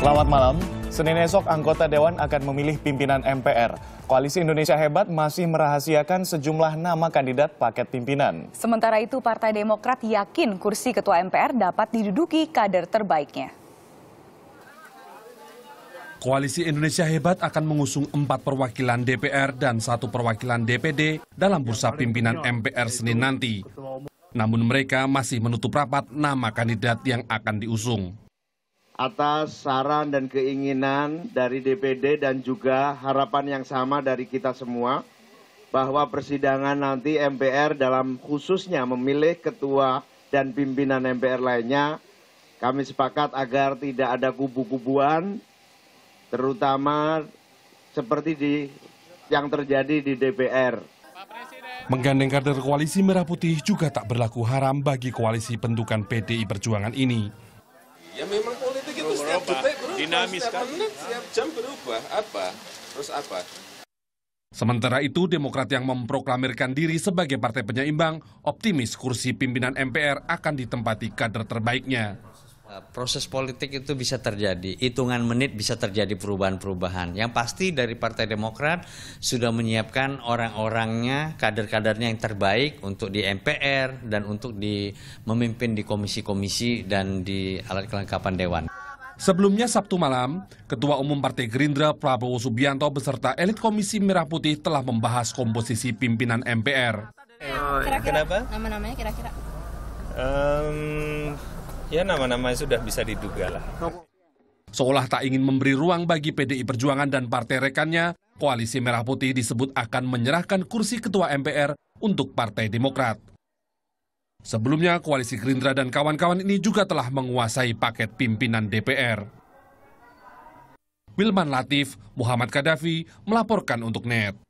Selamat malam. Senin esok anggota Dewan akan memilih pimpinan MPR. Koalisi Indonesia Hebat masih merahasiakan sejumlah nama kandidat paket pimpinan. Sementara itu Partai Demokrat yakin kursi Ketua MPR dapat diduduki kader terbaiknya. Koalisi Indonesia Hebat akan mengusung empat perwakilan DPR dan satu perwakilan DPD dalam bursa pimpinan MPR Senin nanti. Namun mereka masih menutup rapat nama kandidat yang akan diusung atas saran dan keinginan dari DPD dan juga harapan yang sama dari kita semua bahwa persidangan nanti MPR dalam khususnya memilih ketua dan pimpinan MPR lainnya kami sepakat agar tidak ada kubu-kubuan terutama seperti di yang terjadi di DPR. Menggandeng kader koalisi Merah Putih juga tak berlaku haram bagi koalisi pendukan PDI Perjuangan ini politik itu setiap detik berubah, dinamis setiap kan? menit, setiap jam berubah. Apa? Terus apa? Sementara itu, Demokrat yang memproklamirkan diri sebagai partai penyeimbang, optimis kursi pimpinan MPR akan ditempati kader terbaiknya. Eh, proses politik itu bisa terjadi, hitungan menit bisa terjadi perubahan-perubahan. Yang pasti dari Partai Demokrat sudah menyiapkan orang-orangnya, kader-kadernya yang terbaik untuk di MPR dan untuk di memimpin di komisi-komisi dan di alat kelengkapan dewan. Sebelumnya Sabtu malam, Ketua Umum Partai Gerindra Prabowo Subianto beserta elit Komisi Merah Putih telah membahas komposisi pimpinan MPR. Eh, kira-kira, Kenapa? Nama-namanya kira-kira. Um, Ya nama-nama sudah bisa diduga lah. Seolah tak ingin memberi ruang bagi PDI Perjuangan dan partai rekannya, Koalisi Merah Putih disebut akan menyerahkan kursi Ketua MPR untuk Partai Demokrat. Sebelumnya, Koalisi Gerindra dan kawan-kawan ini juga telah menguasai paket pimpinan DPR. Wilman Latif, Muhammad Kadafi melaporkan untuk NET.